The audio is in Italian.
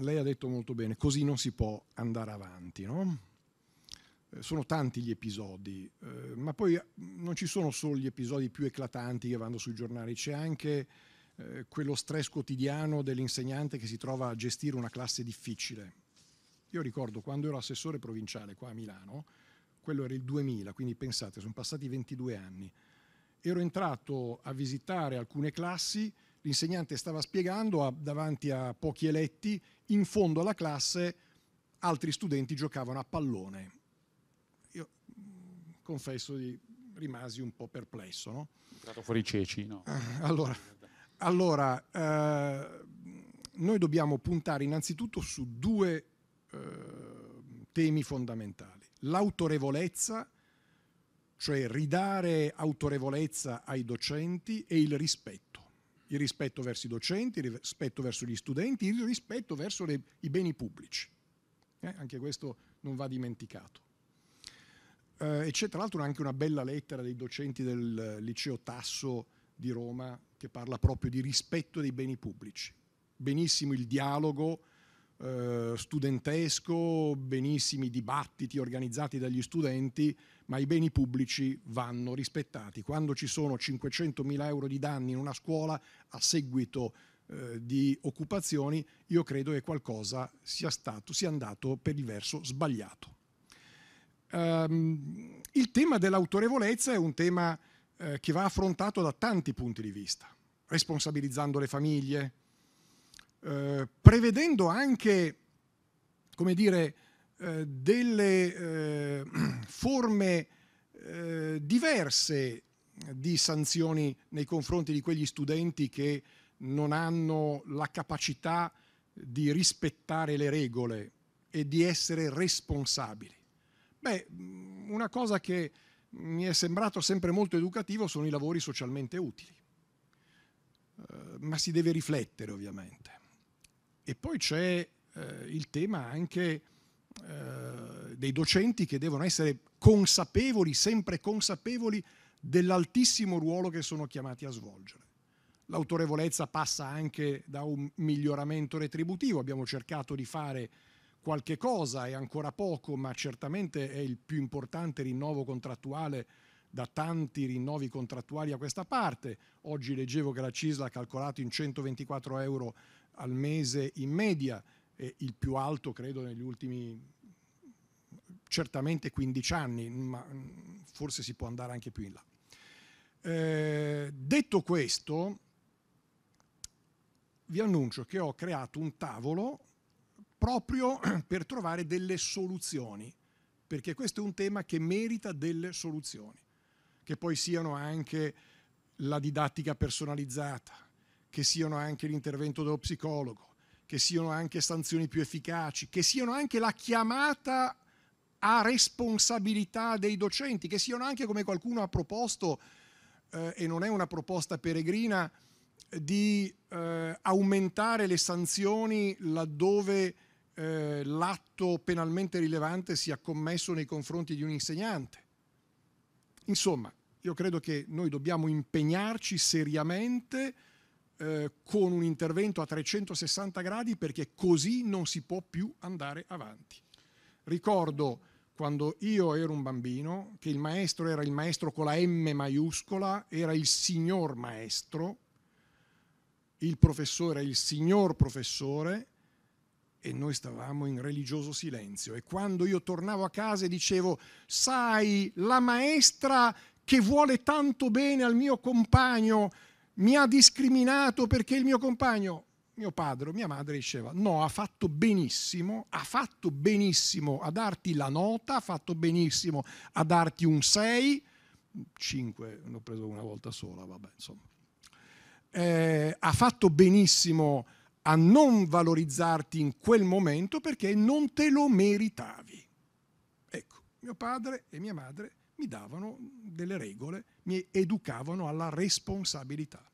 lei ha detto molto bene, così non si può andare avanti, no? Eh, sono tanti gli episodi, eh, ma poi mm, non ci sono solo gli episodi più eclatanti che vanno sui giornali, c'è anche eh, quello stress quotidiano dell'insegnante che si trova a gestire una classe difficile. Io ricordo quando ero assessore provinciale qua a Milano, quello era il 2000, quindi pensate, sono passati 22 anni, ero entrato a visitare alcune classi l'insegnante stava spiegando a, davanti a pochi eletti, in fondo alla classe altri studenti giocavano a pallone. Io mm, confesso di rimasi un po' perplesso. No? Tirato fuori i ceci, no? Ah, allora, allora eh, noi dobbiamo puntare innanzitutto su due eh, temi fondamentali. L'autorevolezza, cioè ridare autorevolezza ai docenti e il rispetto il rispetto verso i docenti, il rispetto verso gli studenti, il rispetto verso le, i beni pubblici. Eh, anche questo non va dimenticato. Eh, e c'è tra l'altro anche una bella lettera dei docenti del liceo Tasso di Roma che parla proprio di rispetto dei beni pubblici. Benissimo il dialogo, eh, studentesco, benissimi dibattiti organizzati dagli studenti, ma i beni pubblici vanno rispettati. Quando ci sono 500.000 euro di danni in una scuola a seguito eh, di occupazioni, io credo che qualcosa sia, stato, sia andato per il verso sbagliato. Um, il tema dell'autorevolezza è un tema eh, che va affrontato da tanti punti di vista, responsabilizzando le famiglie, eh, prevedendo anche, come dire, eh, delle eh, forme eh, diverse di sanzioni nei confronti di quegli studenti che non hanno la capacità di rispettare le regole e di essere responsabili. Beh, mm, una cosa che mi è sembrato sempre molto educativo sono i lavori socialmente utili, eh, ma si deve riflettere ovviamente. E poi c'è eh, il tema anche eh, dei docenti che devono essere consapevoli, sempre consapevoli dell'altissimo ruolo che sono chiamati a svolgere. L'autorevolezza passa anche da un miglioramento retributivo, abbiamo cercato di fare qualche cosa, è ancora poco, ma certamente è il più importante rinnovo contrattuale da tanti rinnovi contrattuali a questa parte. Oggi leggevo che la CISL ha calcolato in 124 euro al mese in media, eh, il più alto credo negli ultimi certamente 15 anni, ma mm, forse si può andare anche più in là. Eh, detto questo, vi annuncio che ho creato un tavolo proprio per trovare delle soluzioni, perché questo è un tema che merita delle soluzioni, che poi siano anche la didattica personalizzata, che siano anche l'intervento dello psicologo, che siano anche sanzioni più efficaci, che siano anche la chiamata a responsabilità dei docenti, che siano anche, come qualcuno ha proposto, eh, e non è una proposta peregrina, di eh, aumentare le sanzioni laddove eh, l'atto penalmente rilevante sia commesso nei confronti di un insegnante. Insomma, io credo che noi dobbiamo impegnarci seriamente eh, con un intervento a 360 gradi perché così non si può più andare avanti. Ricordo quando io ero un bambino che il maestro era il maestro con la M maiuscola, era il signor maestro, il professore era il signor professore e noi stavamo in religioso silenzio e quando io tornavo a casa e dicevo sai la maestra che vuole tanto bene al mio compagno mi ha discriminato perché il mio compagno, mio padre, mia madre diceva, no, ha fatto benissimo, ha fatto benissimo a darti la nota, ha fatto benissimo a darti un 6, 5, ne preso una volta sola, vabbè, insomma. Eh, ha fatto benissimo a non valorizzarti in quel momento perché non te lo meritavi. Ecco, mio padre e mia madre mi davano delle regole, mi educavano alla responsabilità.